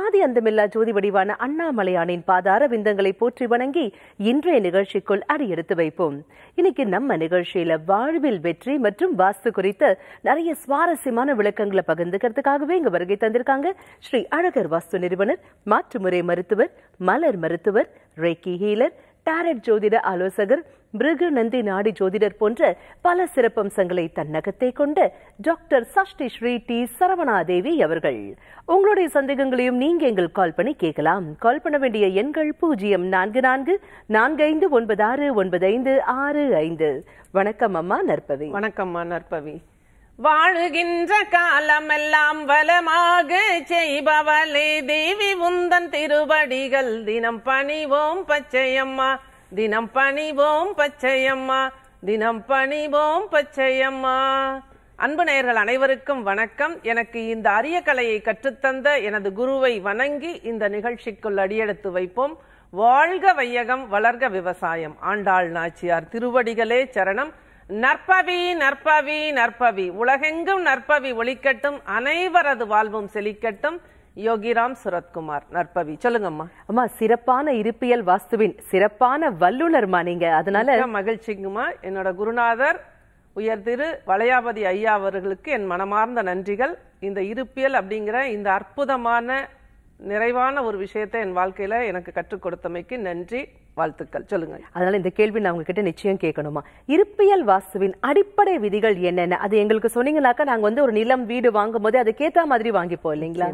ஆதி அந்தமில்லா ஜோதி வடிவான அண்ணாமலையானின் பாதார விந்தங்களை போற்றி வணங்கி இன்றைய நிகழ்ச்சிக்குள் அடியெடுத்து வைப்போம் இன்னைக்கு நம்ம நிகழ்ச்சியில வாழ்வில் வெற்றி மற்றும் வாஸ்து குறித்து நிறைய சுவாரஸ்யமான விளக்கங்களை பகிர்ந்துக்கிறதுக்காகவே இங்க வருகை தந்திருக்காங்க ஸ்ரீ அழகர் வாஸ்து நிறுவனர் மாற்றுமுறை மருத்துவர் மலர் மருத்துவர் ரேக்கி ஹீலர் டாரட் ஜோதிட ஆலோசகர் மிருக நந்தி நாடி ஜோதிடர் போன்ற பல சிறப்பம்சங்களை தன்னகத்தை கொண்ட டாக்டர் சஷ்டி ஸ்ரீ டி சரவணாதேவி அவர்கள் உங்களுடைய சந்தேகங்களையும் நீங்க எங்கள் கால் பண்ணி கேட்கலாம் கால் பண்ண வேண்டிய எண்கள் பூஜ்ஜியம் நான்கு நான்கு நான்கு ஐந்து ஒன்பது ஆறு ஒன்பது ஐந்து ஆறு ஐந்து வணக்கம் அம்மா நற்பவி வணக்கம்மா நற்பவி வாழுகின்ற காலமெல்லாம் வலமாக செய்பவளே தேவி உந்தன் திருவடிகள் தினம் பணிவோம் பச்சையம்மா தினம் பணிவோம் பச்சையம்மா தினம் பணிவோம் பச்சையம்மா அன்பு நேயர்கள் அனைவருக்கும் வணக்கம் எனக்கு இந்த அரிய கலையை கற்றுத்தந்த எனது குருவை வணங்கி இந்த நிகழ்ச்சிக்குள் அடியெடுத்து வைப்போம் வாழ்க வையகம் வளர்க விவசாயம் ஆண்டாள் நாச்சியார் திருவடிகளே சரணம் நற்பவி நற்பவி நற்பவி உலகெங்கும் நற்பவி ஒழிக்கட்டும் அனைவரது வாழ்வும் செழிக்கட்டும் யோகிராம் சுரத்குமார் நற்பவி சொல்லுங்கம்மா அம்மா சிறப்பான இருப்பியல் வாஸ்துவின் சிறப்பான வல்லுநர்மா நீங்க அதனால மகிழ்ச்சிங்கம்மா என்னோட குருநாதர் உயர் திரு வளையாபதி ஐயா அவர்களுக்கு என் மனமார்ந்த நன்றிகள் இந்த இருப்பியல் அப்படிங்கிற இந்த அற்புதமான நிறைவான ஒரு விஷயத்தை என் வாழ்க்கையில் எனக்கு கற்றுக் கொடுத்தமைக்கு நன்றி வாழ்த்துக்கள் சொல்லுங்க அதனால இந்த கேள்வி நான் உங்ககிட்ட நிச்சயம் கேட்கணுமா இருப்பியல் வாசுவின் அடிப்படை விதிகள் என்னென்ன அது எங்களுக்கு சொன்னீங்களாக்கா நாங்கள் வந்து ஒரு நிலம் வீடு வாங்கும் போது அதுக்கேற்ற மாதிரி வாங்கிப்போம் இல்லைங்களா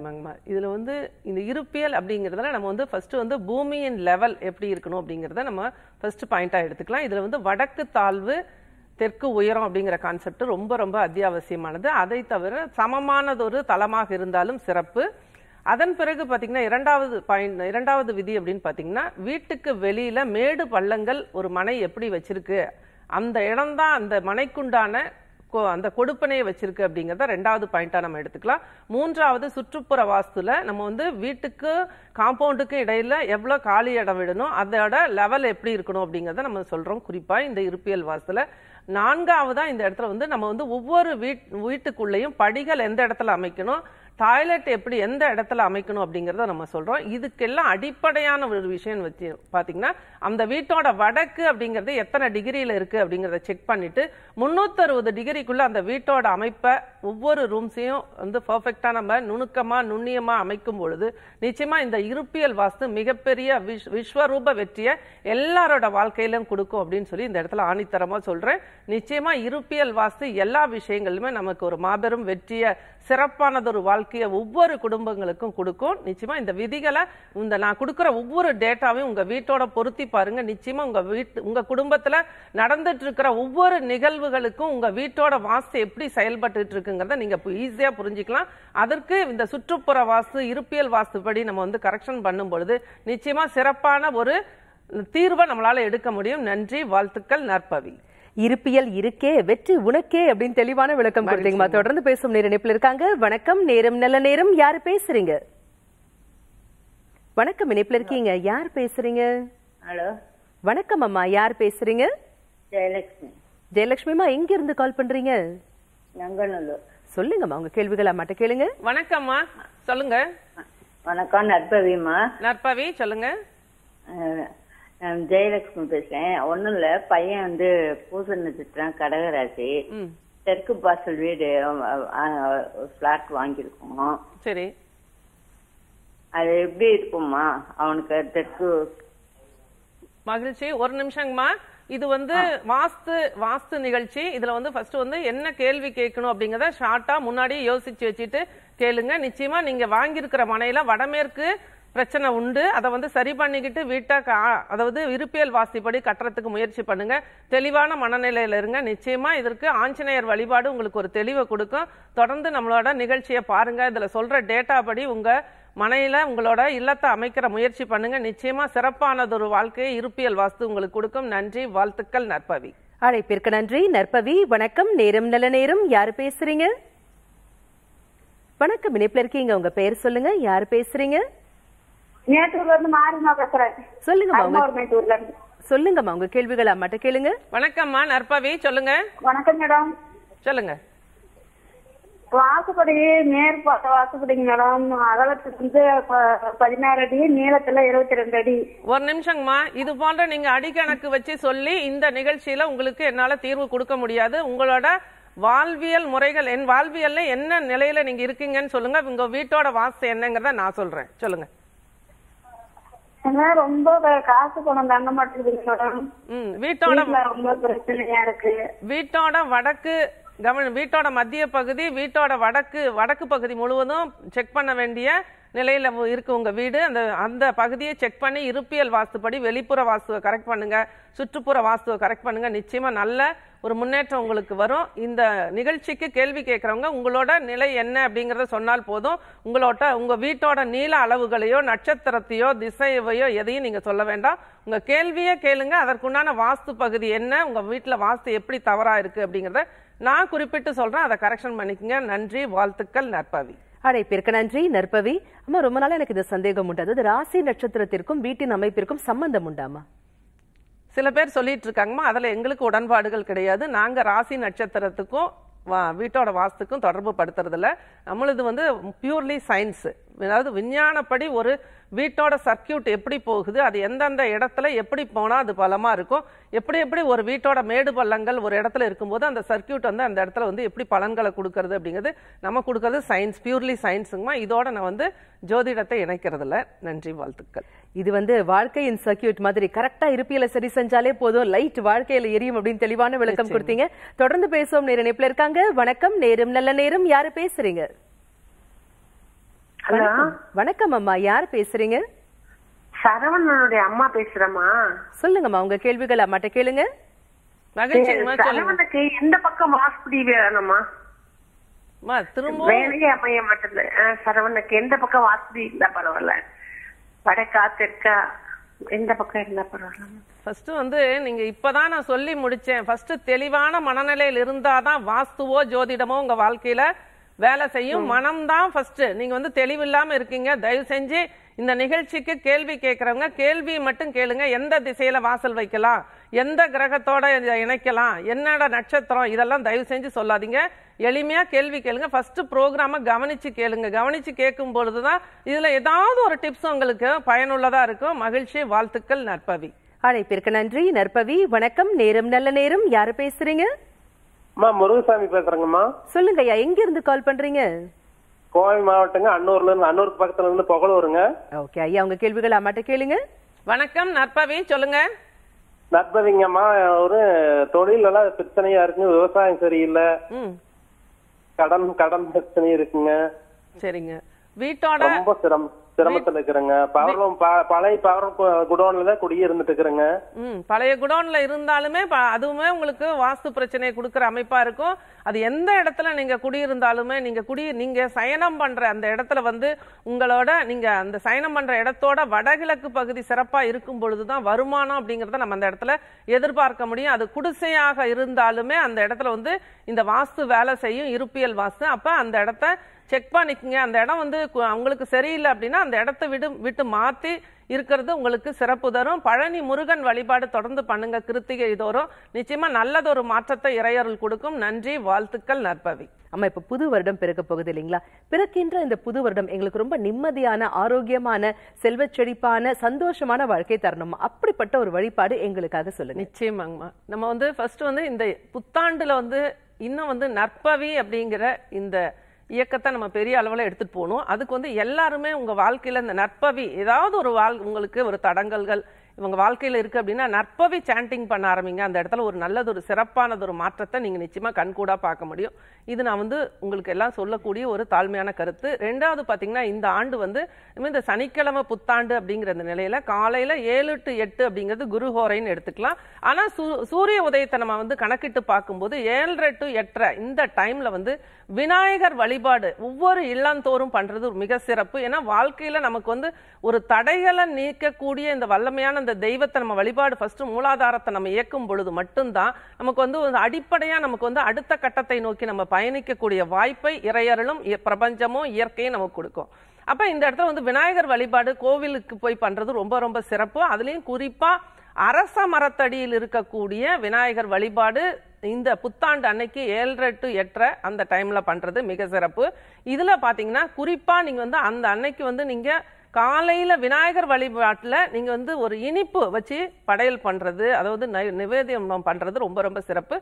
இதில் வந்து இந்த இருப்பியல் அப்படிங்கறதுல நம்ம வந்து ஃபர்ஸ்ட் வந்து பூமியின் லெவல் எப்படி இருக்கணும் அப்படிங்கிறத நம்ம ஃபர்ஸ்ட் பாயிண்டா எடுத்துக்கலாம் இதில் வந்து வடக்கு தாழ்வு தெற்கு உயரம் அப்படிங்கிற கான்செப்ட் ரொம்ப ரொம்ப அத்தியாவசியமானது அதை தவிர சமமானதொரு தளமாக இருந்தாலும் சிறப்பு அதன் பிறகு பார்த்தீங்கன்னா இரண்டாவது பாயிண்ட் இரண்டாவது விதி அப்படின்னு பார்த்தீங்கன்னா வீட்டுக்கு வெளியில் மேடு பள்ளங்கள் ஒரு மனை எப்படி வச்சிருக்கு அந்த இடம்தான் அந்த மனைக்குண்டான அந்த கொடுப்பனையை வச்சிருக்கு அப்படிங்கிறத ரெண்டாவது பாயிண்ட்டாக நம்ம எடுத்துக்கலாம் மூன்றாவது சுற்றுப்புற வாஸ்துல நம்ம வந்து வீட்டுக்கு காம்பவுண்டுக்கு இடையில எவ்வளோ காலி இடம் விடணும் அதோட லெவல் எப்படி இருக்கணும் அப்படிங்கிறத நம்ம சொல்றோம் குறிப்பா இந்த இருப்பியல் வாஸ்துல நான்காவதா இந்த இடத்துல வந்து நம்ம வந்து ஒவ்வொரு வீட் வீட்டுக்குள்ளேயும் படிகள் எந்த இடத்துல அமைக்கணும் டாய்லெட் எப்படி எந்த இடத்துல அமைக்கணும் அப்படிங்கிறத நம்ம சொல்கிறோம் இதுக்கெல்லாம் அடிப்படையான ஒரு விஷயம் வச்சு பார்த்தீங்கன்னா அந்த வீட்டோட வடக்கு அப்படிங்கிறது எத்தனை டிகிரியில் இருக்குது அப்படிங்கிறத செக் பண்ணிவிட்டு முந்நூற்றறுபது டிகிரிக்குள்ளே அந்த வீட்டோட அமைப்பை ஒவ்வொரு ரூம்ஸையும் வந்து பர்ஃபெக்டாக நம்ம நுணுக்கமாக நுண்ணியமாக அமைக்கும் பொழுது நிச்சயமாக இந்த இருப்பியல் வாஸ்து மிகப்பெரிய விஷ் விஸ்வரூப வெற்றியை எல்லாரோட வாழ்க்கையிலும் கொடுக்கும் அப்படின்னு சொல்லி இந்த இடத்துல ஆணித்தரமாக சொல்கிறேன் நிச்சயமாக இருப்பியல் வாஸ்து எல்லா விஷயங்களுமே நமக்கு ஒரு மாபெரும் வெற்றியை சிறப்பானதொரு வாழ்க்கையை ஒவ்வொரு குடும்பங்களுக்கும் கொடுக்கும் நிச்சயமாக இந்த விதிகளை இந்த நான் கொடுக்குற ஒவ்வொரு டேட்டாவையும் உங்கள் வீட்டோட பொருத்தி பாருங்க நிச்சயமா உங்க வீட்டு உங்க குடும்பத்துல நடந்துட்டு இருக்கிற ஒவ்வொரு நிகழ்வுகளுக்கும் உங்க வீட்டோட வாஸ்து எப்படி செயல்பட்டு இருக்குங்கிறத நீங்க ஈஸியா புரிஞ்சுக்கலாம் அதற்கு இந்த சுற்றுப்புற வாஸ்து இருப்பியல் வாஸ்து படி நம்ம வந்து கரெக்ஷன் பண்ணும் பொழுது நிச்சயமா சிறப்பான ஒரு தீர்வை நம்மளால எடுக்க முடியும் நன்றி வாழ்த்துக்கள் நற்பவி இருப்பியல் இருக்கே வெற்றி உனக்கே அப்படின்னு தெளிவான விளக்கம் கொடுத்தீங்கம்மா தொடர்ந்து பேசும் நேர இணைப்பில் இருக்காங்க வணக்கம் நேரம் நல்ல நேரம் யாரு பேசுறீங்க வணக்கம் இணைப்பில் இருக்கீங்க யார் பேசுறீங்க ஹலோ வணக்கம் அம்மா யார் பேசுறீங்க ஜெயலட்சுமி ஜெயலட்சுமிமா எங்க இருந்து கால் பண்றீங்க நங்கநல்லூர் சொல்லுங்கம்மா உங்க கேள்விகளை மட்டும் கேளுங்க வணக்கம்மா சொல்லுங்க வணக்கம் நற்பவிமா நற்பவி சொல்லுங்க ஜெயலட்சுமி பேசுறேன் ஒண்ணும் இல்ல பையன் வந்து பூச நட்சத்திரம் கடகராசி தெற்கு பாசல் வீடு பிளாட் வாங்கியிருக்கோம் சரி அது எப்படி இருக்கும்மா அவனுக்கு தெற்கு மகிழ்ச்சி ஒரு நிமிஷங்கம்மா இது வந்து வாஸ்து வாஸ்து நிகழ்ச்சி இதுல வந்து ஃபர்ஸ்ட் வந்து என்ன கேள்வி கேட்கணும் அப்படிங்கறத ஷார்ட்டா முன்னாடியே யோசிச்சு வச்சுட்டு கேளுங்க நிச்சயமா நீங்க வாங்கியிருக்கிற மனையில வடமேற்கு பிரச்சனை உண்டு அதை வந்து சரி பண்ணிக்கிட்டு வீட்டை அதாவது இருப்பியல் வாசிப்படி கட்டுறதுக்கு முயற்சி பண்ணுங்க தெளிவான மனநிலையில இருங்க நிச்சயமா இதற்கு ஆஞ்சநேயர் வழிபாடு உங்களுக்கு ஒரு தெளிவை கொடுக்கும் தொடர்ந்து நம்மளோட நிகழ்ச்சியை பாருங்க இதுல சொல்ற டேட்டா படி உங்க மனையில் உங்களோட இல்லத்தை அமைக்கிற முயற்சி பண்ணுங்க நிச்சயமா சிறப்பானதொரு வாழ்க்கையை இருப்பியல் வாஸ்து உங்களுக்கு கொடுக்கும் நன்றி வாழ்த்துக்கள் நற்பவி அழைப்பிற்கு நன்றி நற்பவி வணக்கம் நேரம் நல்ல நேரம் யாரு பேசுறீங்க வணக்கம் இணைப்பில் இருக்கீங்க உங்க பேர் சொல்லுங்க யாரு பேசுறீங்க சொல்லுங்கம்மா உங்க கேள்விகளா மட்டும் கேளுங்க வணக்கம்மா நற்பவி சொல்லுங்க வணக்கம் மேடம் சொல்லுங்க வாசப்படி நேர் பார்த்த வாசப்படிங்க மேடம் அகலத்துல வந்து பதினாறு அடி நீளத்துல இருபத்தி ரெண்டு அடி ஒரு நிமிஷங்கம்மா இது போன்ற நீங்க அடிக்கணக்கு வச்சு சொல்லி இந்த நிகழ்ச்சியில உங்களுக்கு என்னால தீர்வு கொடுக்க முடியாது உங்களோட வாழ்வியல் முறைகள் என் வாழ்வியல்ல என்ன நிலையில நீங்க இருக்கீங்கன்னு சொல்லுங்க உங்க வீட்டோட வாசு என்னங்கறத நான் சொல்றேன் சொல்லுங்க ரொம்ப காசு பணம் தங்க மாட்டேங்குது வீட்டோட ரொம்ப பிரச்சனையா இருக்கு வீட்டோட வடக்கு கவனம் வீட்டோட மத்திய பகுதி வீட்டோட வடக்கு வடக்கு பகுதி முழுவதும் செக் பண்ண வேண்டிய நிலையில் இருக்குது உங்கள் வீடு அந்த அந்த பகுதியை செக் பண்ணி இருப்பியல் வாஸ்துப்படி வெளிப்புற வாஸ்துவை கரெக்ட் பண்ணுங்க சுற்றுப்புற வாஸ்துவை கரெக்ட் பண்ணுங்கள் நிச்சயமாக நல்ல ஒரு முன்னேற்றம் உங்களுக்கு வரும் இந்த நிகழ்ச்சிக்கு கேள்வி கேட்குறவங்க உங்களோட நிலை என்ன அப்படிங்கிறத சொன்னால் போதும் உங்களோட உங்கள் வீட்டோட நீள அளவுகளையோ நட்சத்திரத்தையோ திசையவையோ எதையும் நீங்கள் சொல்ல வேண்டாம் உங்கள் கேள்வியே கேளுங்க அதற்குண்டான வாஸ்து பகுதி என்ன உங்கள் வீட்டில் வாஸ்து எப்படி தவறாக இருக்குது அப்படிங்கிறத நான் குறிப்பிட்டு சொல்கிறேன் அதை கரெக்ஷன் பண்ணிக்கங்க நன்றி வாழ்த்துக்கள் நற்பவி அழைப்பிற்கு நன்றி நற்பவி அம்மா ரொம்ப நாள் எனக்கு இது சந்தேகம் உண்டு அதாவது ராசி நட்சத்திரத்திற்கும் வீட்டின் அமைப்பிற்கும் சம்பந்தம் உண்டாமா சில பேர் சொல்லிட்டு இருக்காங்கம்மா அதில் எங்களுக்கு உடன்பாடுகள் கிடையாது நாங்கள் ராசி நட்சத்திரத்துக்கும் வீட்டோட வாஸ்துக்கும் தொடர்பு படுத்துறதில்ல நம்மளது வந்து பியூர்லி சயின்ஸு அதாவது விஞ்ஞானப்படி ஒரு வீட்டோட சர்க்கியூட் எப்படி போகுது அது எந்தெந்த இடத்துல எப்படி போனால் அது பலமாக இருக்கும் எப்படி எப்படி ஒரு வீட்டோட மேடு பள்ளங்கள் ஒரு இடத்துல இருக்கும்போது அந்த சர்க்கியூட் வந்து அந்த இடத்துல வந்து எப்படி பலன்களை கொடுக்கறது அப்படிங்கிறது நம்ம கொடுக்கறது சயின்ஸ் பியூர்லி சயின்ஸுங்கம்மா இதோட நான் வந்து ஜோதிடத்தை இணைக்கிறதுல நன்றி வாழ்த்துக்கள் இது வந்து வாழ்க்கையின் சர்க்கியூட் மாதிரி கரெக்டாக இருப்பியில் சரி செஞ்சாலே போதும் லைட் வாழ்க்கையில் எரியும் அப்படின்னு தெளிவான விளக்கம் கொடுத்தீங்க தொடர்ந்து பேசுவோம் நேரம் இணைப்பில் இருக்காங்க வணக்கம் நேரம் நல்ல நேரம் யாரு பேசுறீங்க ஹலோ வணக்கம் அம்மா யார் பேசுறீங்க சரவணனுடைய அம்மா பேசுறேம்மா சொல்லுங்கம்மா உங்க கேள்விகள் அம்மாட்ட கேளுங்க சரவணனுக்கு எந்த பக்கம் வாஸ்படி வேணும்மா வேலையே அமைய மாட்டேங்குது சரவணனுக்கு எந்த பக்கம் வாஸ்படி இல்ல பரவாயில்ல வடக்கா தெற்கா எந்த பக்கம் இருந்தா பரவாயில்ல ஃபர்ஸ்ட் வந்து நீங்க இப்பதான் நான் சொல்லி முடிச்சேன் ஃபர்ஸ்ட் தெளிவான மனநிலையில் இருந்தாதான் வாஸ்துவோ ஜோதிடமோ உங்க வாழ்க்கையில வேலை செய்யும் மனம் தான் ஃபர்ஸ்ட் நீங்க வந்து தெளிவில்லாமல் இருக்கீங்க தயவு செஞ்சு இந்த நிகழ்ச்சிக்கு கேள்வி கேட்கறவங்க கேள்வி மட்டும் கேளுங்க எந்த திசையில வாசல் வைக்கலாம் எந்த கிரகத்தோட இணைக்கலாம் என்னோட நட்சத்திரம் இதெல்லாம் தயவு செஞ்சு சொல்லாதீங்க எளிமையா கேள்வி கேளுங்க ஃபர்ஸ்ட் ப்ரோக்ராமை கவனிச்சு கேளுங்க கவனிச்சு கேட்கும் பொழுதுதான் இதுல ஏதாவது ஒரு டிப்ஸ் உங்களுக்கு பயனுள்ளதா இருக்கும் மகிழ்ச்சி வாழ்த்துக்கள் நற்பவி அழைப்பிற்கு நன்றி நற்பவி வணக்கம் நேரம் நல்ல நேரம் யாரு பேசுறீங்க அம்மா முருகசாமி பேசுறேங்கம்மா சொல்லுங்க ஐயா எங்க இருந்து கால் பண்றீங்க கோவை மாவட்டங்க அன்னூர்ல இருந்து அன்னூர் பக்கத்துல இருந்து புகழூருங்க ஓகே ஐயா உங்க கேள்விகள் அம்மாட்ட கேளுங்க வணக்கம் நற்பவி சொல்லுங்க நற்பவிங்கம்மா ஒரு தொழில் எல்லாம் பிரச்சனையா இருக்குங்க விவசாயம் சரியில்லை கடன் கடன் பிரச்சனை இருக்குங்க சரிங்க வீட்டோட ரொம்ப சிரமம் சிரமத்துல இருக்கிறேங்க பவர்லூம் பழைய பவர் குடோன்ல தான் குடியே இருந்துட்டு இருக்கிறேங்க பழைய குடோன்ல இருந்தாலுமே அதுவுமே உங்களுக்கு வாஸ்து பிரச்சனையை கொடுக்குற அமைப்பா இருக்கும் அது எந்த இடத்துல நீங்க குடியிருந்தாலுமே நீங்க குடி நீங்க சயனம் பண்ற அந்த இடத்துல வந்து உங்களோட நீங்க அந்த சயனம் பண்ற இடத்தோட வடகிழக்கு பகுதி சிறப்பா இருக்கும் பொழுதுதான் வருமானம் அப்படிங்கறத நம்ம அந்த இடத்துல எதிர்பார்க்க முடியும் அது குடிசையாக இருந்தாலுமே அந்த இடத்துல வந்து இந்த வாஸ்து வேலை செய்யும் இருப்பியல் வாஸ்து அப்ப அந்த இடத்த செக் பண்ணிக்கங்க அந்த இடம் வந்து அவங்களுக்கு சரியில்லை அப்படின்னா அந்த இடத்த விடு விட்டு மாற்றி இருக்கிறது உங்களுக்கு சிறப்பு தரும் பழனி முருகன் வழிபாடு தொடர்ந்து பண்ணுங்க கிருத்திகை தோறும் நிச்சயமா நல்லதொரு மாற்றத்தை இறையருள் கொடுக்கும் நன்றி வாழ்த்துக்கள் நற்பவி அம்மா இப்ப புது வருடம் பிறக்க போகுது இல்லைங்களா பிறக்கின்ற இந்த புது வருடம் எங்களுக்கு ரொம்ப நிம்மதியான ஆரோக்கியமான செல்வ செழிப்பான சந்தோஷமான வாழ்க்கை தரணும் அப்படிப்பட்ட ஒரு வழிபாடு எங்களுக்காக சொல்லு நிச்சயமாங்கம்மா நம்ம வந்து ஃபர்ஸ்ட் வந்து இந்த புத்தாண்டுல வந்து இன்னும் வந்து நற்பவி அப்படிங்கிற இந்த இயக்கத்தை நம்ம பெரிய அளவில் எடுத்துகிட்டு போகணும் அதுக்கு வந்து எல்லாருமே உங்கள் வாழ்க்கையில் இந்த நற்பவி ஏதாவது ஒரு வாழ் உங்களுக்கு ஒரு தடங்கல்கள் இவங்க வாழ்க்கையில் இருக்குது அப்படின்னா நற்பவி சாண்டிங் பண்ண ஆரம்பிங்க அந்த இடத்துல ஒரு நல்லது ஒரு சிறப்பானது ஒரு மாற்றத்தை நீங்கள் நிச்சயமாக கண்கூடாக பார்க்க முடியும் இது நான் வந்து உங்களுக்கு எல்லாம் சொல்லக்கூடிய ஒரு தாழ்மையான கருத்து ரெண்டாவது பார்த்தீங்கன்னா இந்த ஆண்டு வந்து இந்த சனிக்கிழமை புத்தாண்டு அப்படிங்கிற அந்த நிலையில் காலையில் ஏழு டு எட்டு அப்படிங்கிறது குருஹோரைன்னு எடுத்துக்கலாம் ஆனால் சூ சூரிய உதயத்தை நம்ம வந்து கணக்கிட்டு பார்க்கும்போது ஏழரை டு எட்டரை இந்த டைமில் வந்து விநாயகர் வழிபாடு ஒவ்வொரு இல்லந்தோறும் பண்ணுறது மிக சிறப்பு ஏன்னா வாழ்க்கையில் நமக்கு வந்து ஒரு தடைகளை நீக்கக்கூடிய இந்த வல்லமையான அந்த தெய்வத்தை நம்ம வழிபாடு ஃபர்ஸ்ட் மூலாதாரத்தை நம்ம இயக்கும் பொழுது மட்டும்தான் நமக்கு வந்து அடிப்படையாக நமக்கு வந்து அடுத்த கட்டத்தை நோக்கி நம்ம பயணிக்கக்கூடிய வாய்ப்பை இறையறலும் பிரபஞ்சமும் இயற்கையும் நமக்கு கொடுக்கும் அப்போ இந்த இடத்துல வந்து விநாயகர் வழிபாடு கோவிலுக்கு போய் பண்ணுறது ரொம்ப ரொம்ப சிறப்பு அதுலேயும் குறிப்பாக அரச மரத்தடியில் இருக்கக்கூடிய விநாயகர் வழிபாடு இந்த புத்தாண்டு அன்னைக்கு ஏழரை டு எட்டரை அந்த டைமில் பண்ணுறது மிக சிறப்பு இதில் பார்த்தீங்கன்னா குறிப்பாக நீங்கள் வந்து அந்த அன்னைக்கு வந்து நீங்கள் காலையில் விநாயகர் வழிபாட்டில் நீங்கள் வந்து ஒரு இனிப்பு வச்சு படையல் பண்ணுறது அதாவது நை நிவேதியம் பண்ணுறது ரொம்ப ரொம்ப சிறப்பு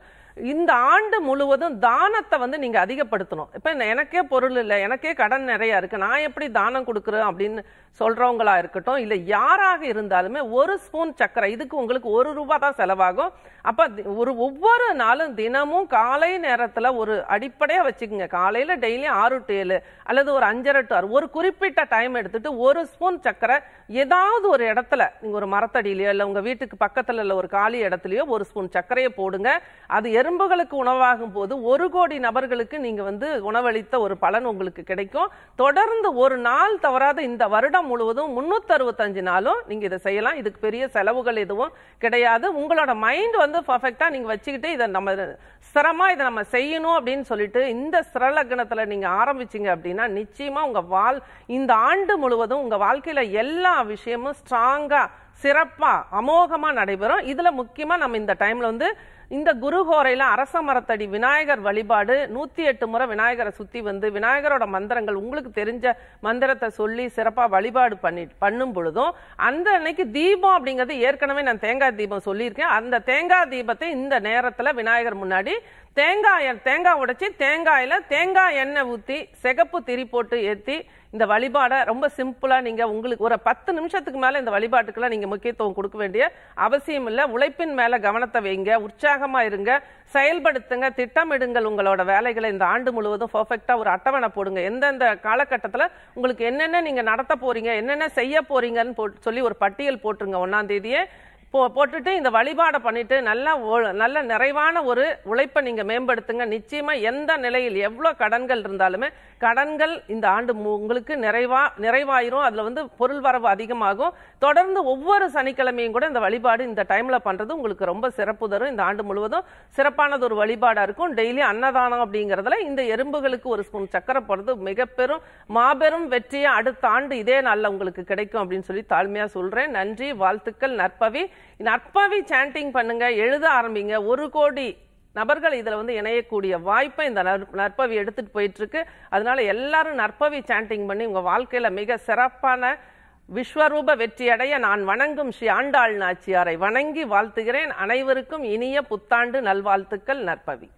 இந்த ஆண்டு முழுவதும் தானத்தை வந்து நீங்கள் அதிகப்படுத்தணும் இப்போ எனக்கே பொருள் இல்லை எனக்கே கடன் நிறையா இருக்குது நான் எப்படி தானம் கொடுக்குறேன் அப்படின்னு சொல்கிறவங்களா இருக்கட்டும் இல்லை யாராக இருந்தாலுமே ஒரு ஸ்பூன் சக்கரை இதுக்கு உங்களுக்கு ஒரு ரூபா தான் செலவாகும் அப்போ ஒரு ஒவ்வொரு நாளும் தினமும் காலை நேரத்தில் ஒரு அடிப்படையாக வச்சுக்கோங்க காலையில் டெய்லி ஆறு டு ஏழு அல்லது ஒரு அஞ்சரை டு ஆறு ஒரு குறிப்பிட்ட டைம் எடுத்துட்டு ஒரு ஸ்பூன் சக்கரை ஏதாவது ஒரு இடத்துல நீங்கள் ஒரு மரத்தடியிலையோ இல்லை உங்கள் வீட்டுக்கு பக்கத்தில் உள்ள ஒரு காலி இடத்துலையோ ஒரு ஸ்பூன் சக்கரையை போடுங்க அது எரு எறும்புகளுக்கு உணவாகும் போது ஒரு கோடி நபர்களுக்கு நீங்க வந்து உணவளித்த ஒரு பலன் உங்களுக்கு கிடைக்கும் தொடர்ந்து ஒரு நாள் தவறாத இந்த வருடம் முழுவதும் முன்னூத்தி அறுபத்தஞ்சு நாளும் நீங்க இதை செய்யலாம் இதுக்கு பெரிய செலவுகள் எதுவும் கிடையாது உங்களோட மைண்ட் வந்து பர்ஃபெக்டா நீங்க வச்சுக்கிட்டு இதை நம்ம சிரமா இதை நம்ம செய்யணும் அப்படின்னு சொல்லிட்டு இந்த சிரலக்னத்துல நீங்க ஆரம்பிச்சீங்க அப்படின்னா நிச்சயமா உங்க வாழ் இந்த ஆண்டு முழுவதும் உங்க வாழ்க்கையில எல்லா விஷயமும் ஸ்ட்ராங்கா சிறப்பா அமோகமா நடைபெறும் இதுல முக்கியமா நம்ம இந்த டைம்ல வந்து இந்த குரு ஹோரையில் அரச மரத்தடி விநாயகர் வழிபாடு நூற்றி எட்டு முறை விநாயகரை சுற்றி வந்து விநாயகரோட மந்திரங்கள் உங்களுக்கு தெரிஞ்ச மந்திரத்தை சொல்லி சிறப்பாக வழிபாடு பண்ணி பண்ணும் பொழுதும் அந்த அன்னைக்கு தீபம் அப்படிங்கிறது ஏற்கனவே நான் தேங்காய் தீபம் சொல்லியிருக்கேன் அந்த தேங்காய் தீபத்தை இந்த நேரத்தில் விநாயகர் முன்னாடி தேங்காய் தேங்காய் உடைச்சி தேங்காயில் தேங்காய் எண்ணெய் ஊற்றி சிகப்பு திரி போட்டு ஏற்றி இந்த வழிபாடை ரொம்ப சிம்பிளாக நீங்கள் உங்களுக்கு ஒரு பத்து நிமிஷத்துக்கு மேலே இந்த வழிபாட்டுக்கெல்லாம் நீங்கள் முக்கியத்துவம் கொடுக்க வேண்டிய அவசியம் இல்லை உழைப்பின் மேலே கவனத்தை வைங்க உற்சாகமாக இருங்க செயல்படுத்துங்க திட்டமிடுங்கள் உங்களோட வேலைகளை இந்த ஆண்டு முழுவதும் பர்ஃபெக்டாக ஒரு அட்டவணை போடுங்க எந்தெந்த காலகட்டத்தில் உங்களுக்கு என்னென்ன நீங்கள் நடத்த போகிறீங்க என்னென்ன செய்ய போகிறீங்கன்னு சொல்லி ஒரு பட்டியல் போட்டுருங்க ஒன்றாம் தேதியே போ போட்டுட்டு இந்த வழிபாடை பண்ணிட்டு நல்லா நல்ல நிறைவான ஒரு உழைப்பை நீங்க மேம்படுத்துங்க நிச்சயமா எந்த நிலையில் எவ்வளோ கடன்கள் இருந்தாலுமே கடன்கள் இந்த ஆண்டு உங்களுக்கு நிறைவா நிறைவாயிரும் அதுல வந்து பொருள் வரவு அதிகமாகும் தொடர்ந்து ஒவ்வொரு சனிக்கிழமையும் கூட இந்த வழிபாடு இந்த டைம்ல பண்றது உங்களுக்கு ரொம்ப சிறப்பு தரும் இந்த ஆண்டு முழுவதும் சிறப்பானது ஒரு வழிபாடா இருக்கும் டெய்லி அன்னதானம் அப்படிங்கறதுல இந்த எறும்புகளுக்கு ஒரு ஸ்பூன் சக்கரை போடுறது மிக பெரும் மாபெரும் வெற்றியை அடுத்த ஆண்டு இதே நாளில் உங்களுக்கு கிடைக்கும் அப்படின்னு சொல்லி தாழ்மையா சொல்றேன் நன்றி வாழ்த்துக்கள் நற்பவி இந்த அற்பாவி சாண்டிங் பண்ணுங்க எழுத ஆரம்பிங்க ஒரு கோடி நபர்கள் இதில் வந்து இணையக்கூடிய வாய்ப்பை இந்த நற்பவி எடுத்துகிட்டு போயிட்டுருக்கு அதனால எல்லாரும் நற்பவி சாண்டிங் பண்ணி உங்கள் வாழ்க்கையில் மிக சிறப்பான விஸ்வரூப வெற்றியடைய நான் வணங்கும் ஸ்ரீ ஆண்டாள் நாச்சியாரை வணங்கி வாழ்த்துகிறேன் அனைவருக்கும் இனிய புத்தாண்டு நல்வாழ்த்துக்கள் நற்பவி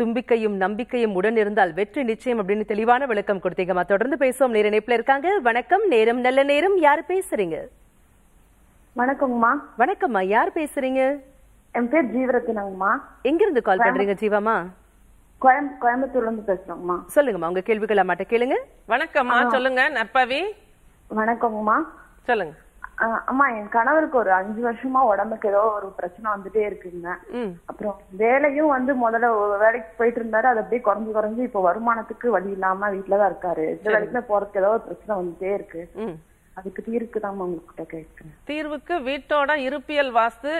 தும்பிக்கையும் நம்பிக்கையும் உடன் இருந்தால் வெற்றி நிச்சயம் அப்படின்னு தெளிவான விளக்கம் கொடுத்தீங்கம்மா தொடர்ந்து பேசுவோம் நேர இணைப்பில் இருக்காங்க வணக்கம் நேரம் நல்ல நேரம் யார் பேசுறீங்க வணக்கம்மா வணக்கம்மா யார் பேசுறீங்க என் பேர் ஜீவரத்தினங்கம்மா எங்க இருந்து கால் பண்றீங்க ஜீவாமா கோயம்புத்தூர்ல இருந்து பேசுறோங்கம்மா சொல்லுங்கம்மா உங்க கேள்விகள் அம்மாட்ட கேளுங்க வணக்கம்மா சொல்லுங்க நற்பாவி வணக்கம்மா சொல்லுங்க அம்மா என் கணவருக்கு ஒரு அஞ்சு வருஷமா உடம்புக்கு ஏதோ ஒரு பிரச்சனை வந்துட்டே இருக்குங்க அப்புறம் வேலையும் வந்து முதல்ல வேலைக்கு போயிட்டு இருந்தாரு அது அப்படியே குறைஞ்சு குறைஞ்சு இப்ப வருமானத்துக்கு வழி இல்லாம வீட்டுலதான் இருக்காரு இந்த வேலைக்குள்ள போறதுக்கு ஏதோ ஒரு பிரச்சனை வந்துட்டே இருக்கு அதுக்கு தீர்வுக்கு தான் உங்ககிட்ட கேட்கிறேன் தீர்வுக்கு வீட்டோட இருப்பியல் வாஸ்து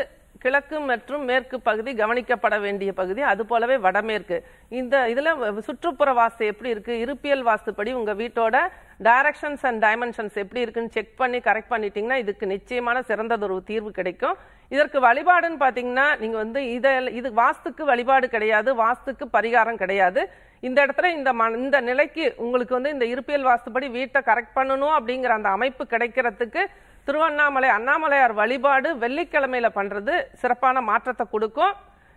கிழக்கு மற்றும் மேற்கு பகுதி கவனிக்கப்பட வேண்டிய பகுதி அது போலவே வடமேற்கு இந்த இதுல சுற்றுப்புற வாஸ்து எப்படி இருக்கு இருப்பியல் வாஸ்துப்படி உங்க வீட்டோட டைரக்ஷன்ஸ் அண்ட் டைமென்ஷன்ஸ் எப்படி இருக்குன்னு செக் பண்ணி கரெக்ட் பண்ணிட்டீங்கன்னா இதுக்கு நிச்சயமான சிறந்ததொரு தீர்வு கிடைக்கும் இதற்கு வழிபாடுன்னு பாத்தீங்கன்னா நீங்க வந்து இதை இது வாஸ்துக்கு வழிபாடு கிடையாது வாஸ்துக்கு பரிகாரம் கிடையாது இந்த இடத்துல இந்த ம இந்த நிலைக்கு உங்களுக்கு வந்து இந்த இருப்பியல் வாஸ்துபடி வீட்டை கரெக்ட் பண்ணணும் அப்படிங்கிற அந்த அமைப்பு கிடைக்கிறதுக்கு திருவண்ணாமலை அண்ணாமலையார் வழிபாடு வெள்ளிக்கிழமையில பண்ணுறது சிறப்பான மாற்றத்தை கொடுக்கும்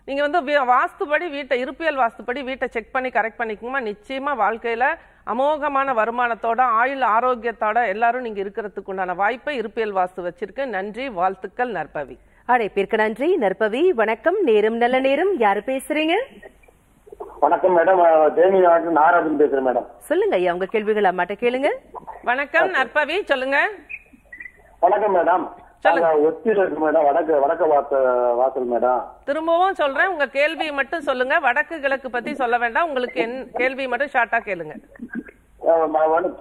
நீங்கள் வந்து வாஸ்துபடி வீட்டை இருப்பியல் வாஸ்துப்படி வீட்டை செக் பண்ணி கரெக்ட் பண்ணிக்கோமா நிச்சயமாக வாழ்க்கையில் அமோகமான வருமானத்தோட ஆயுள் ஆரோக்கியத்தோட எல்லாரும் நீங்கள் இருக்கிறதுக்கு உண்டான வாய்ப்பை இருப்பியல் வாஸ்து வச்சிருக்கு நன்றி வாழ்த்துக்கள் நற்பவி அழைப்பிற்கு நன்றி நற்பவி வணக்கம் நேரம் நல்ல நேரம் யார் பேசுறீங்க வணக்கம் மேடம் தேனி நாட்டு நாராஜன் பேசுறேன் மேடம் சொல்லுங்க ஐயா உங்க கேள்விகள் அம்மாட்ட கேளுங்க வணக்கம் நற்பவி சொல்லுங்க வணக்கம் மேடம் ஒத்திருக்கு மேடம் வடக்கு வடக்கு வாச வாசல் மேடம் திரும்பவும் சொல்றேன் உங்க கேள்வி மட்டும் சொல்லுங்க வடக்கு கிழக்கு பத்தி சொல்ல வேண்டாம் உங்களுக்கு என் கேள்வி மட்டும் ஷார்ட்டா கேளுங்க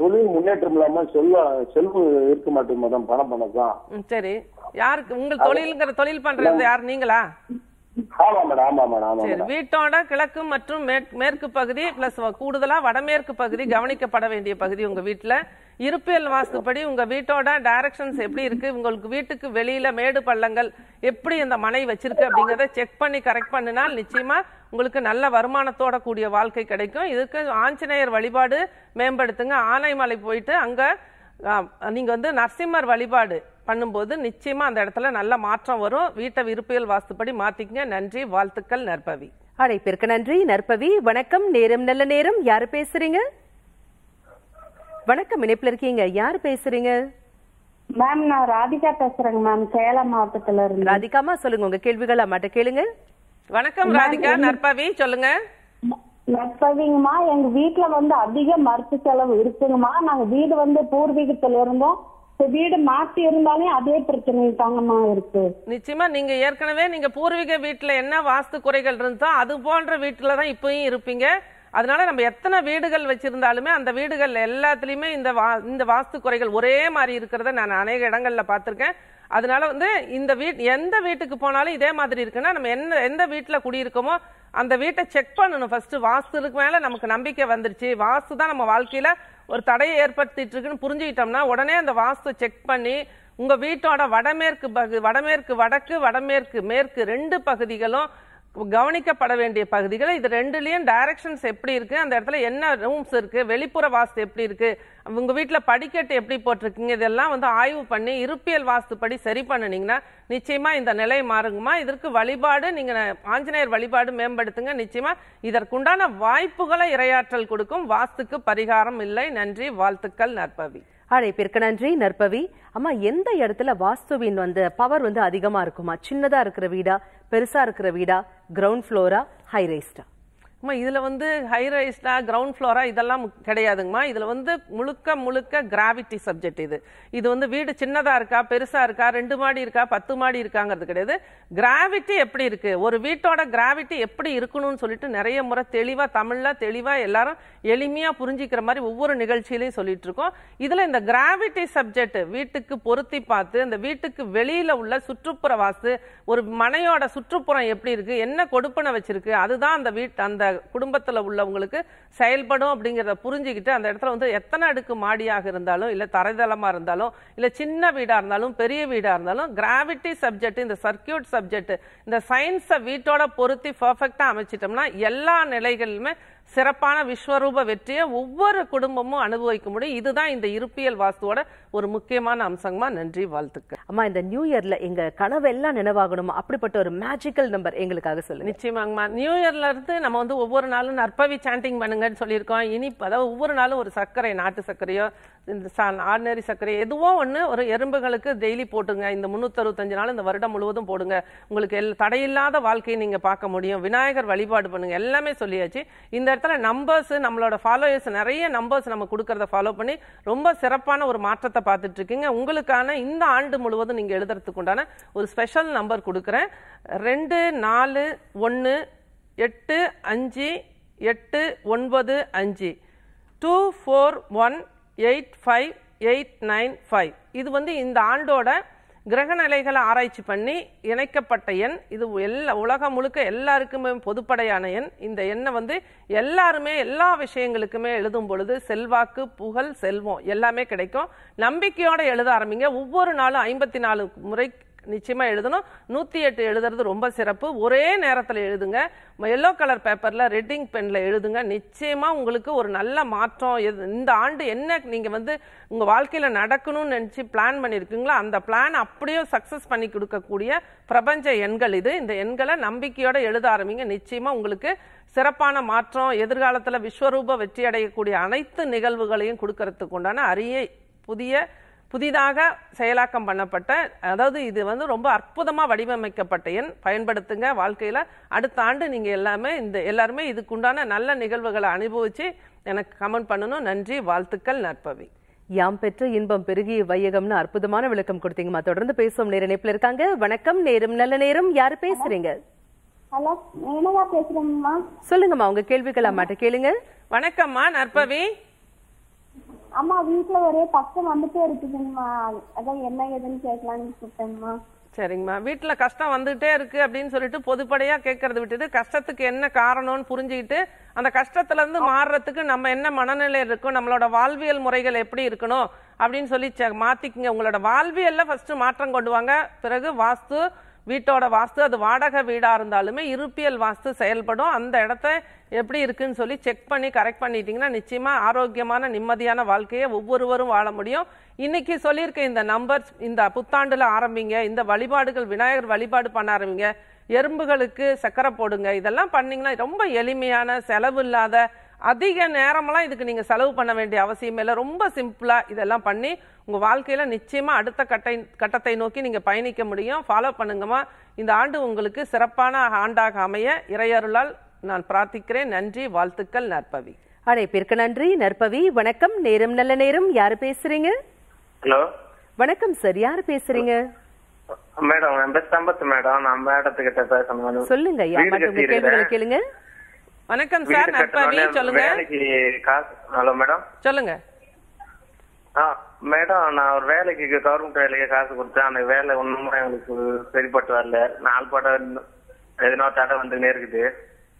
தொழில் முன்னேற்றம் இல்லாம செல்வ செல்வ இருக்க மாட்டேங்குது மேடம் பணம் பணம் சரி யாருக்கு உங்கள் தொழில்ங்கிற தொழில் பண்றது யார் நீங்களா வீட்டோட கிழக்கு மற்றும் மேற்கு பகுதி பிளஸ் கூடுதலா வடமேற்கு பகுதி கவனிக்கப்பட வேண்டிய பகுதி உங்க வீட்டுல இருப்பியல் வாஸ்துப்படி உங்க வீட்டோட டைரக்ஷன்ஸ் எப்படி இருக்கு உங்களுக்கு வீட்டுக்கு வெளியில மேடு பள்ளங்கள் எப்படி இந்த மனை வச்சிருக்கு அப்படிங்கறத செக் பண்ணி கரெக்ட் பண்ணினால் நிச்சயமா உங்களுக்கு நல்ல வருமானத்தோட கூடிய வாழ்க்கை கிடைக்கும் இதுக்கு ஆஞ்சநேயர் வழிபாடு மேம்படுத்துங்க ஆனைமலை போயிட்டு அங்க நீங்க வந்து நரசிம்மர் வழிபாடு பண்ணும்போது நிச்சயமா அந்த இடத்துல நல்ல மாற்றம் வரும் வீட்டை விருப்பியல் வாஸ்துப்படி மாத்திக்கங்க நன்றி வாழ்த்துக்கள் நற்பவி அழைப்பிற்கு நன்றி நற்பவி வணக்கம் நேரம் நல்ல நேரம் யாரு பேசுறீங்க வணக்கம் இணைப்புல இருக்கீங்க யாரு பேசுறீங்க மேம் நான் ராதிகா பேசுறேங்க மேம் சேலம் மாவட்டத்துல இருந்து ராதிகாமா சொல்லுங்க உங்க கேள்விகள் அம்மாட்ட கேளுங்க வணக்கம் ராதிகா நற்பவி சொல்லுங்க நற்பவிங்கம்மா எங்க வீட்டுல வந்து அதிக மருத்துவ செலவு இருக்குங்கம்மா நாங்க வீடு வந்து பூர்வீகத்துல இருந்தோம் வீடு மாத்தி இருந்தாலும் அதே பிரச்சனை தாங்கம்மா இருக்கு நிச்சயமா நீங்க ஏற்கனவே நீங்க பூர்வீக வீட்டுல என்ன வாஸ்து குறைகள் இருந்தோ அது போன்ற வீட்டுல தான் இப்பயும் இருப்பீங்க அதனால நம்ம எத்தனை வீடுகள் வச்சிருந்தாலுமே அந்த வீடுகள் எல்லாத்துலயுமே இந்த வா இந்த வாஸ்து குறைகள் ஒரே மாதிரி இருக்கிறத நான் அநேக இடங்கள்ல பார்த்திருக்கேன் அதனால வந்து இந்த வீட் எந்த வீட்டுக்கு போனாலும் இதே மாதிரி இருக்குன்னா நம்ம என்ன எந்த வீட்டில் குடியிருக்கோமோ அந்த வீட்டை செக் பண்ணணும் ஃபர்ஸ்ட் வாஸ்துக்கு மேல நமக்கு நம்பிக்கை வந்துருச்சு வாஸ்து தான் நம்ம வாழ்க்கையில ஒரு தடையை ஏற்படுத்திட்டு இருக்குன்னு புரிஞ்சுக்கிட்டோம்னா உடனே அந்த வாஸ்து செக் பண்ணி உங்கள் வீட்டோட வடமேற்கு பகு வடமேற்கு வடக்கு வடமேற்கு மேற்கு ரெண்டு பகுதிகளும் கவனிக்கப்பட வேண்டிய பகுதிகள் இது ரெண்டுலேயும் டைரக்ஷன்ஸ் எப்படி இருக்கு அந்த இடத்துல என்ன ரூம்ஸ் இருக்கு வெளிப்புற வாஸ்து எப்படி இருக்கு உங்க வீட்டில் படிக்கட்டு எப்படி போட்டிருக்கீங்க இதெல்லாம் வந்து ஆய்வு பண்ணி இருப்பியல் வாஸ்துப்படி சரி பண்ணினீங்கன்னா நிச்சயமா இந்த நிலை மாறுங்கம்மா இதற்கு வழிபாடு நீங்க ஆஞ்சநேயர் வழிபாடு மேம்படுத்துங்க நிச்சயமா இதற்குண்டான வாய்ப்புகளை இரையாற்றல் கொடுக்கும் வாஸ்துக்கு பரிகாரம் இல்லை நன்றி வாழ்த்துக்கள் நற்பவி அழைப்பிற்கு நன்றி நற்பவி அம்மா எந்த இடத்துல வாஸ்துவின் வந்து பவர் வந்து அதிகமா இருக்குமா சின்னதா இருக்கிற வீடா பெருசா இருக்கிற வீடா கிரவுண்ட் ஃப்ளோரா ஹை ரைஸ்டா அம்மா இதில் வந்து ஹை ரைஸ்டா கிரவுண்ட் ஃப்ளோரா இதெல்லாம் கிடையாதுங்கம்மா இதில் வந்து முழுக்க முழுக்க கிராவிட்டி சப்ஜெக்ட் இது இது வந்து வீடு சின்னதாக இருக்கா பெருசாக இருக்கா ரெண்டு மாடி இருக்கா பத்து மாடி இருக்காங்கிறது கிடையாது கிராவிட்டி எப்படி இருக்குது ஒரு வீட்டோட கிராவிட்டி எப்படி இருக்கணும்னு சொல்லிட்டு நிறைய முறை தெளிவாக தமிழில் தெளிவாக எல்லாரும் எளிமையாக புரிஞ்சிக்கிற மாதிரி ஒவ்வொரு நிகழ்ச்சியிலையும் சொல்லிட்டு இருக்கோம் இதில் இந்த கிராவிட்டி சப்ஜெக்ட் வீட்டுக்கு பொருத்தி பார்த்து அந்த வீட்டுக்கு வெளியில் உள்ள சுற்றுப்புற வாசு ஒரு மனையோட சுற்றுப்புறம் எப்படி இருக்குது என்ன கொடுப்பனை வச்சிருக்கு அதுதான் அந்த வீட் அந்த குடும்பத்தில் உள்ளவங்களுக்கு செயல்படும் அப்படிங்கிறத புரிஞ்சுக்கிட்டு அந்த இடத்துல வந்து எத்தனை அடுக்கு மாடியாக இருந்தாலும் இல்லை தரைதளமாக இருந்தாலும் இல்லை சின்ன வீடாக இருந்தாலும் பெரிய வீடாக இருந்தாலும் கிராவிட்டி சப்ஜெக்ட் இந்த சர்க்கியூட் சப்ஜெக்ட் இந்த சயின்ஸை வீட்டோட பொருத்தி பர்ஃபெக்டாக அமைச்சிட்டோம்னா எல்லா நிலைகளிலுமே சிறப்பான விஸ்வரூப வெற்றியை ஒவ்வொரு குடும்பமும் அனுபவிக்க முடியும் இதுதான் இந்த இருப்பியல் வாஸ்துவோட ஒரு முக்கியமான அம்சங்கம்மா நன்றி வாழ்த்துக்கள் அம்மா இந்த நியூ இயர்ல எங்க கனவெல்லாம் நினைவாகணுமா அப்படிப்பட்ட ஒரு மேஜிக்கல் நம்பர் எங்களுக்காக சொல்லு நிச்சயமாங்கம்மா நியூ இயர்ல இருந்து நம்ம வந்து ஒவ்வொரு நாளும் நற்பவி சாண்டிங் பண்ணுங்கன்னு சொல்லியிருக்கோம் இனி அதாவது ஒவ்வொரு நாளும் ஒரு சர்க்கரை நாட்டு சர்க்கரையோ இந்த சா ஆர்டினரி சர்க்கரை எதுவோ ஒன்று ஒரு எறும்புகளுக்கு டெய்லி போட்டுங்க இந்த முந்நூற்றறுபத்தஞ்சு நாள் இந்த வருடம் முழுவதும் போடுங்க உங்களுக்கு எல் தடையில்லாத வாழ்க்கையை நீங்கள் பார்க்க முடியும் விநாயகர் வழிபாடு பண்ணுங்கள் எல்லாமே சொல்லியாச்சு இந்த இடத்துல நம்பர்ஸ் நம்மளோட ஃபாலோயர்ஸ் நிறைய நம்பர்ஸ் நம்ம கொடுக்குறத ஃபாலோ பண்ணி ரொம்ப சிறப்பான ஒரு மாற்றத்தை பார்த்துட்டு இருக்கீங்க உங்களுக்கான இந்த ஆண்டு முழுவதும் நீங்கள் எழுதுறதுக்கு உண்டான ஒரு ஸ்பெஷல் நம்பர் கொடுக்குறேன் ரெண்டு நாலு ஒன்று எட்டு அஞ்சு எட்டு ஒன்பது அஞ்சு two four one eight five eight nine five இது வந்து இந்த ஆண்டோட கிரக நிலைகளை ஆராய்ச்சி பண்ணி இணைக்கப்பட்ட எண் இது எல்லா உலகம் முழுக்க எல்லாருக்குமே பொதுப்படையான எண் இந்த எண்ணை வந்து எல்லாருமே எல்லா விஷயங்களுக்குமே எழுதும் பொழுது செல்வாக்கு புகழ் செல்வம் எல்லாமே கிடைக்கும் நம்பிக்கையோடு எழுத ஆரம்பிங்க ஒவ்வொரு நாளும் ஐம்பத்தி நாலு முறை நிச்சயமாக எழுதணும் நூற்றி எட்டு எழுதுறது ரொம்ப சிறப்பு ஒரே நேரத்தில் எழுதுங்க எல்லோ கலர் பேப்பரில் ரெட்டிங் பெனில் எழுதுங்க நிச்சயமாக உங்களுக்கு ஒரு நல்ல மாற்றம் இந்த ஆண்டு என்ன நீங்கள் வந்து உங்கள் வாழ்க்கையில் நடக்கணும்னு நினச்சி பிளான் பண்ணியிருக்கீங்களோ அந்த பிளான் அப்படியே சக்ஸஸ் பண்ணி கொடுக்கக்கூடிய பிரபஞ்ச எண்கள் இது இந்த எண்களை நம்பிக்கையோடு எழுத ஆரம்பிங்க நிச்சயமாக உங்களுக்கு சிறப்பான மாற்றம் எதிர்காலத்தில் விஸ்வரூப வெற்றி அடையக்கூடிய அனைத்து நிகழ்வுகளையும் கொடுக்கறதுக்கு உண்டான அரிய புதிய புதிதாக செயலாக்கம் பண்ணப்பட்ட அதாவது இது வந்து ரொம்ப அற்புதமாக வடிவமைக்கப்பட்ட எண் பயன்படுத்துங்க வாழ்க்கையில் அடுத்த ஆண்டு நீங்கள் எல்லாமே இந்த எல்லாருமே இதுக்குண்டான நல்ல நிகழ்வுகளை அனுபவித்து எனக்கு கமெண்ட் பண்ணணும் நன்றி வாழ்த்துக்கள் நற்பவி யாம் பெற்ற இன்பம் பெருகிய வையகம்னு அற்புதமான விளக்கம் கொடுத்தீங்கம்மா தொடர்ந்து பேசுவோம் நேர இணைப்பில் இருக்காங்க வணக்கம் நேரம் நல்ல நேரம் யார் பேசுறீங்க ஹலோ சொல்லுங்கம்மா உங்க கேள்விகள் அம்மாட்ட கேளுங்க வணக்கம்மா நற்பவி அம்மா வீட்ல ஒரே பக்கம் வந்துட்டே இருக்குதுங்கம்மா அதான் என்ன ஏதுன்னு கேட்கலான்னு கூப்பிட்டேங்கம்மா சரிங்கம்மா வீட்டுல கஷ்டம் வந்துட்டே இருக்கு அப்படின்னு சொல்லிட்டு பொதுப்படையா கேட்கறது விட்டுட்டு கஷ்டத்துக்கு என்ன காரணம்னு புரிஞ்சுக்கிட்டு அந்த கஷ்டத்துல இருந்து மாறுறதுக்கு நம்ம என்ன மனநிலை இருக்கும் நம்மளோட வாழ்வியல் முறைகள் எப்படி இருக்கணும் அப்படின்னு சொல்லி மாத்திக்குங்க உங்களோட வாழ்வியல்ல ஃபர்ஸ்ட் மாற்றம் கொண்டு வாங்க பிறகு வாஸ்து வீட்டோட வாஸ்து அது வாடகை வீடாக இருந்தாலுமே இருப்பியல் வாஸ்து செயல்படும் அந்த இடத்த எப்படி இருக்குன்னு சொல்லி செக் பண்ணி கரெக்ட் பண்ணிட்டீங்கன்னா நிச்சயமாக ஆரோக்கியமான நிம்மதியான வாழ்க்கையை ஒவ்வொருவரும் வாழ முடியும் இன்னைக்கு சொல்லியிருக்க இந்த நம்பர்ஸ் இந்த புத்தாண்டில் ஆரம்பிங்க இந்த வழிபாடுகள் விநாயகர் வழிபாடு பண்ண ஆரம்பிங்க எறும்புகளுக்கு சக்கரை போடுங்க இதெல்லாம் பண்ணிங்கன்னா ரொம்ப எளிமையான செலவு இல்லாத அதிக நேரமெல்லாம் இதுக்கு நீங்கள் செலவு பண்ண வேண்டிய அவசியம் இல்லை ரொம்ப சிம்பிளாக இதெல்லாம் பண்ணி உங்கள் வாழ்க்கையில் நிச்சயமாக அடுத்த கட்டை கட்டத்தை நோக்கி நீங்கள் பயணிக்க முடியும் ஃபாலோ பண்ணுங்கம்மா இந்த ஆண்டு உங்களுக்கு சிறப்பான ஆண்டாக அமைய இறையருளால் நான் பிரார்த்திக்கிறேன் நன்றி வாழ்த்துக்கள் நற்பவி அழைப்பிற்கு நன்றி நற்பவி வணக்கம் நேரம் நல்ல நேரம் யாரு பேசுறீங்க ஹலோ வணக்கம் சார் யாரு பேசுறீங்க மேடம் மேடம் நான் மேடத்துக்கிட்ட பேசணும் சொல்லுங்க கேளுங்க வணக்கம் சார் நற்பவி சொல்லுங்க ஹலோ மேடம் சொல்லுங்க மேடம் நான் ஒரு வேலைக்கு கவர்மெண்ட் வேலைக்கு காசு கொடுத்தேன் அந்த வேலை ஒண்ணுமே எங்களுக்கு சரிப்பட்டு வரல நாலு படம் எதனா தடை வந்து நேருக்குது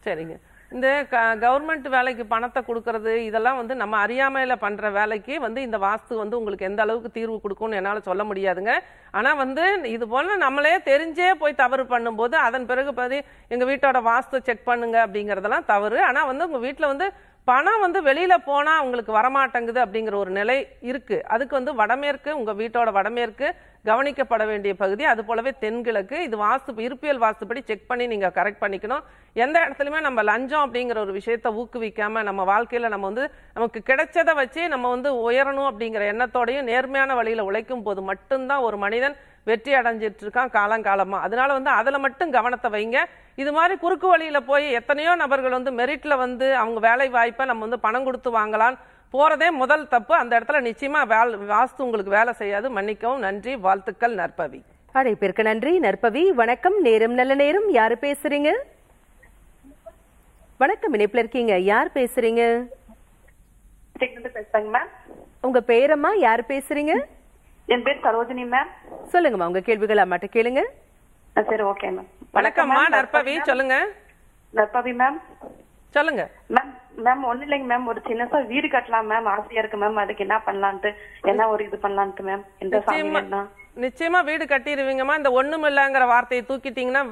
சரிங்க இந்த க கவர்மெண்ட் வேலைக்கு பணத்தை கொடுக்கறது இதெல்லாம் வந்து நம்ம அறியாமையில் பண்ணுற வேலைக்கு வந்து இந்த வாஸ்து வந்து உங்களுக்கு எந்த அளவுக்கு தீர்வு கொடுக்கும்னு என்னால் சொல்ல முடியாதுங்க ஆனால் வந்து இது போல் நம்மளே தெரிஞ்சே போய் தவறு பண்ணும்போது அதன் பிறகு பதி எங்கள் வீட்டோட வாஸ்து செக் பண்ணுங்க அப்படிங்கிறதெல்லாம் தவறு ஆனால் வந்து உங்கள் வீட்டில் வந்து பணம் வந்து வெளியில் போனால் உங்களுக்கு வரமாட்டேங்குது அப்படிங்கிற ஒரு நிலை இருக்குது அதுக்கு வந்து வடமேற்கு உங்கள் வீட்டோட வடமேற்கு கவனிக்கப்பட வேண்டிய பகுதி அது போலவே தென்கிழக்கு இது வாஸ்து இருப்பியல் வாஸ்துப்படி செக் பண்ணி நீங்கள் கரெக்ட் பண்ணிக்கணும் எந்த இடத்துலையுமே நம்ம லஞ்சம் அப்படிங்கிற ஒரு விஷயத்த ஊக்குவிக்காம நம்ம வாழ்க்கையில் நம்ம வந்து நமக்கு கிடைச்சதை வச்சு நம்ம வந்து உயரணும் அப்படிங்கிற எண்ணத்தோடையும் நேர்மையான வழியில் உழைக்கும் போது மட்டும்தான் ஒரு மனிதன் வெற்றி அடைஞ்சிட்டு இருக்கான் காலங்காலமாக அதனால வந்து அதில் மட்டும் கவனத்தை வைங்க இது மாதிரி குறுக்கு வழியில் போய் எத்தனையோ நபர்கள் வந்து மெரிட்டில் வந்து அவங்க வேலை வாய்ப்பை நம்ம வந்து பணம் கொடுத்து வாங்கலாம் போகிறதே முதல் தப்பு அந்த இடத்துல நிச்சயமாக வேல் வாஸ்து உங்களுக்கு வேலை செய்யாது மன்னிக்கவும் நன்றி வாழ்த்துக்கள் நற்பவி அழைப்பிற்கு நன்றி நற்பவி வணக்கம் நேரம் நல்ல நேரம் யாரு பேசுறீங்க வணக்கம் இணைப்புல இருக்கீங்க யார் பேசுறீங்க உங்க பேரம்மா யார் பேசுறீங்க என் பேர் சரோஜினி மேம் சொல்லுங்கம்மா உங்க கேள்விகள் அம்மாட்ட கேளுங்க சரி ஓகே மேம் வணக்கம்மா நற்பவி சொல்லுங்க நற்பவி மேம் சொல்லுங்க மேம் மேம் ஒண்ணு இல்லைங்க மேம் ஒரு சின்னசா வீடு கட்டலாம் மேம் ஆசையா இருக்கு மேம் அதுக்கு என்ன பண்ணலான்ட்டு என்ன ஒரு இது பண்ணலான்ட்டு மேம் எந்த நிச்சயமா வீடு கட்டிடுவீங்கம்மா இந்த ஒண்ணும் இல்லங்கிற வார்த்தையை தூக்கிட்டீங்கன்னா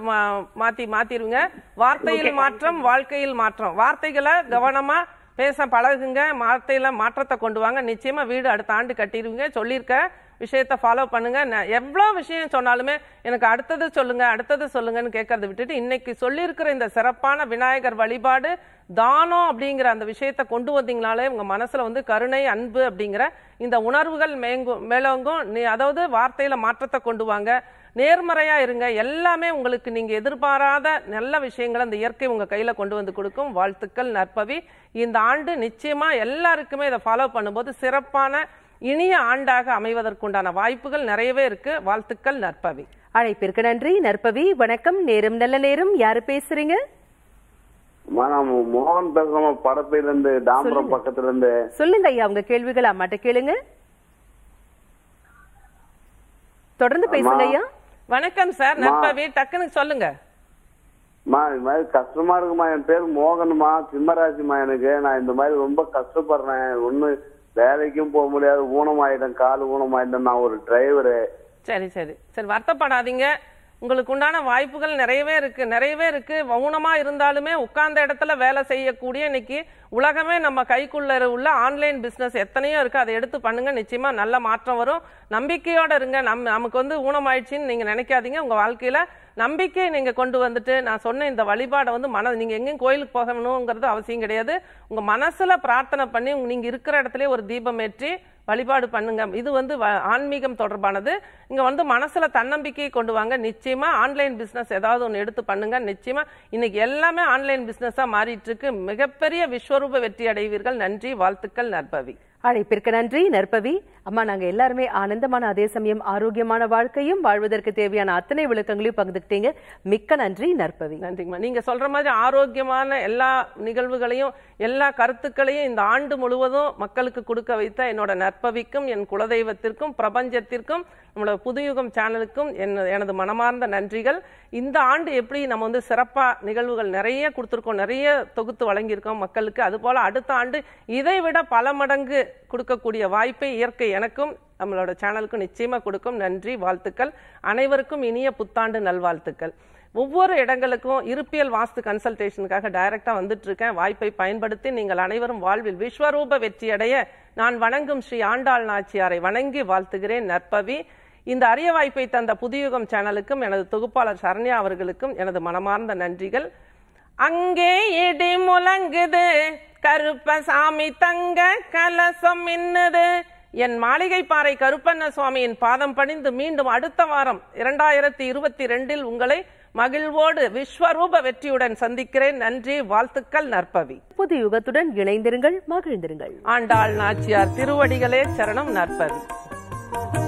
மாத்தி மாத்திடுவீங்க வார்த்தையில் மாற்றம் வாழ்க்கையில் மாற்றம் வார்த்தைகளை கவனமா பேச பழகுங்க வார்த்தையில் மாற்றத்தை கொண்டு வாங்க நிச்சயமாக வீடு அடுத்த ஆண்டு கட்டிடுவீங்க சொல்லியிருக்க விஷயத்தை ஃபாலோ பண்ணுங்க எவ்வளோ விஷயம் சொன்னாலுமே எனக்கு அடுத்தது சொல்லுங்க அடுத்தது சொல்லுங்கன்னு கேட்கறத விட்டுட்டு இன்னைக்கு சொல்லியிருக்கிற இந்த சிறப்பான விநாயகர் வழிபாடு தானம் அப்படிங்கிற அந்த விஷயத்த கொண்டு வந்தீங்கனாலே உங்க மனசுல வந்து கருணை அன்பு அப்படிங்கிற இந்த உணர்வுகள் மேங்கும் மேலோங்கும் நீ அதாவது வார்த்தையில மாற்றத்தை கொண்டு வாங்க நேர்மறையாக இருங்க எல்லாமே உங்களுக்கு நீங்கள் எதிர்பாராத நல்ல விஷயங்களை அந்த இயற்கை உங்கள் கையில் கொண்டு வந்து கொடுக்கும் வாழ்த்துக்கள் நற்பவி இந்த ஆண்டு நிச்சயமாக எல்லாருக்குமே இதை ஃபாலோ பண்ணும்போது சிறப்பான இனிய ஆண்டாக அமைவதற்குண்டான வாய்ப்புகள் நிறையவே இருக்கு வாழ்த்துக்கள் நற்பவி அழைப்பிற்கு நன்றி நற்பவி வணக்கம் நேரம் நல்ல நேரம் யாரு பேசுறீங்க மோகன் பேசுறோம் இருந்து தாம்பரம் பக்கத்துல இருந்து சொல்லுங்க ஐயா உங்க கேள்விகள் அம்மாட்ட கேளுங்க தொடர்ந்து பேசுங்க ஐயா வணக்கம் சார் நற்பவி டக்குன்னு சொல்லுங்க மாதிரி கஷ்டமா இருக்குமா என் பேர் மோகன்மா சிம்மராசிமா எனக்கு நான் இந்த மாதிரி ரொம்ப கஷ்டப்படுறேன் ஒண்ணு வேலைக்கும் போக முடியாது ஊனமாயிட்டேன் கால் ஊனமாயிட்டேன் நான் ஒரு டிரைவரு சரி சரி சரி வருத்தப்படாதீங்க உங்களுக்கு உண்டான வாய்ப்புகள் நிறையவே இருக்கு நிறையவே இருக்கு மௌனமா இருந்தாலுமே உட்கார்ந்த இடத்துல வேலை செய்யக்கூடிய இன்னைக்கு உலகமே நம்ம கைக்குள்ள உள்ள ஆன்லைன் பிசினஸ் எத்தனையோ இருக்கு அதை எடுத்து பண்ணுங்க நிச்சயமா நல்ல மாற்றம் வரும் நம்பிக்கையோட இருங்க நம் நமக்கு வந்து ஊனமாயிடுச்சின்னு நீங்க நினைக்காதீங்க உங்க வாழ்க்கையில நம்பிக்கையை நீங்க கொண்டு வந்துட்டு நான் சொன்ன இந்த வழிபாடை வந்து மன நீங்க எங்கேயும் கோயிலுக்கு போகணுங்கிறது அவசியம் கிடையாது உங்க மனசுல பிரார்த்தனை பண்ணி நீங்க இருக்கிற இடத்துல ஒரு தீபம் ஏற்றி வழிபாடு பண்ணுங்க இது வந்து ஆன்மீகம் தொடர்பானது இங்கே வந்து மனசில் தன்னம்பிக்கையை கொண்டு வாங்க நிச்சயமாக ஆன்லைன் பிஸ்னஸ் ஏதாவது ஒன்று எடுத்து பண்ணுங்க நிச்சயமாக இன்னைக்கு எல்லாமே ஆன்லைன் பிஸ்னஸாக மாறிட்டு இருக்கு மிகப்பெரிய விஸ்வரூப வெற்றி அடைவீர்கள் நன்றி வாழ்த்துக்கள் நற்பவி அழைப்பிற்கு நன்றி நற்பவி அம்மா நாங்க எல்லாருமே ஆனந்தமான அதே சமயம் ஆரோக்கியமான வாழ்க்கையும் வாழ்வதற்கு தேவையான அத்தனை விளக்கங்களையும் பங்குக்கிட்டீங்க மிக்க நன்றி நற்பவி நன்றிங்கம்மா நீங்க சொல்ற மாதிரி ஆரோக்கியமான எல்லா நிகழ்வுகளையும் எல்லா கருத்துக்களையும் இந்த ஆண்டு முழுவதும் மக்களுக்கு கொடுக்க வைத்த என்னோட நற்பவிக்கும் என் குலதெய்வத்திற்கும் பிரபஞ்சத்திற்கும் நம்மளோட புதுயுகம் சேனலுக்கும் எனது மனமார்ந்த நன்றிகள் இந்த ஆண்டு எப்படி நம்ம வந்து சிறப்பாக நிகழ்வுகள் நிறைய கொடுத்துருக்கோம் நிறைய தொகுத்து வழங்கியிருக்கோம் மக்களுக்கு அதுபோல் அடுத்த ஆண்டு இதை விட பல மடங்கு கொடுக்கக்கூடிய வாய்ப்பை இயற்கை எனக்கும் நம்மளோட சேனலுக்கும் நிச்சயமாக கொடுக்கும் நன்றி வாழ்த்துக்கள் அனைவருக்கும் இனிய புத்தாண்டு நல்வாழ்த்துக்கள் ஒவ்வொரு இடங்களுக்கும் இருப்பியல் வாஸ்து கன்சல்டேஷனுக்காக டைரக்டாக வந்துட்டு இருக்கேன் வாய்ப்பை பயன்படுத்தி நீங்கள் அனைவரும் வாழ்வில் விஸ்வரூப வெற்றியடைய நான் வணங்கும் ஸ்ரீ ஆண்டாள் நாச்சியாரை வணங்கி வாழ்த்துகிறேன் நற்பவி இந்த அரிய வாய்ப்பை தந்த புதியுகம் சேனலுக்கும் எனது தொகுப்பாளர் சரண்யா அவர்களுக்கும் எனது மனமார்ந்த நன்றிகள் அங்கே இடி முழங்குது கருப்பசாமி தங்க கலசம் இன்னது என் மாளிகை பாறை கருப்பண்ண சுவாமியின் பாதம் பணிந்து மீண்டும் அடுத்த வாரம் இரண்டாயிரத்தி இருபத்தி ரெண்டில் உங்களை மகிழ்வோடு விஸ்வரூப வெற்றியுடன் சந்திக்கிறேன் நன்றி வாழ்த்துக்கள் நற்பவி புது யுகத்துடன் இணைந்திருங்கள் மகிழ்ந்திருங்கள் ஆண்டாள் நாச்சியார் திருவடிகளே சரணம் நற்பவி